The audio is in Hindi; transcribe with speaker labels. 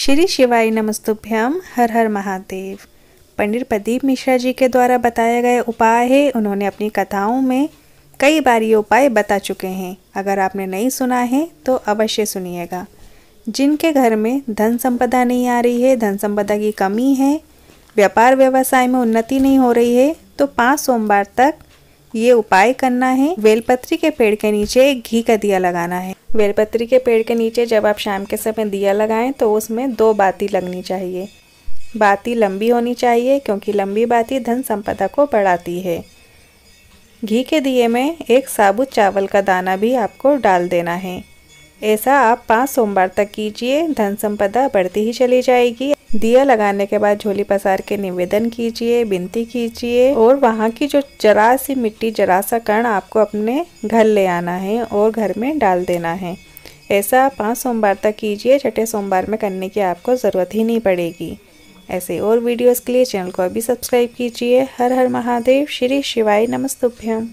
Speaker 1: श्री शिवाय नमस्तुभ्यम हर हर महादेव पंडित प्रदीप मिश्रा जी के द्वारा बताया गया उपाय है उन्होंने अपनी कथाओं में कई बार ये उपाय बता चुके हैं अगर आपने नहीं सुना है तो अवश्य सुनिएगा जिनके घर में धन संपदा नहीं आ रही है धन संपदा की कमी है व्यापार व्यवसाय में उन्नति नहीं हो रही है तो पाँच सोमवार तक ये उपाय करना है बेलपत्री के पेड़ के नीचे एक घी का दिया लगाना है बेलपत्री के पेड़ के नीचे जब आप शाम के समय दिया लगाएं तो उसमें दो बाती लगनी चाहिए बाती लंबी होनी चाहिए क्योंकि लंबी बाती धन संपदा को बढ़ाती है घी के दिए में एक साबुत चावल का दाना भी आपको डाल देना है ऐसा आप पाँच सोमवार तक कीजिए धन संपदा बढ़ती ही चली जाएगी दिया लगाने के बाद झोली पसार के निवेदन कीजिए विनती कीजिए और वहाँ की जो जरा सी मिट्टी जरा सा कर्ण आपको अपने घर ले आना है और घर में डाल देना है ऐसा पाँच सोमवार तक कीजिए छठे सोमवार में करने की आपको ज़रूरत ही नहीं पड़ेगी ऐसे और वीडियोस के लिए चैनल को अभी सब्सक्राइब कीजिए हर हर महादेव श्री शिवाय नमस्तुभ्यम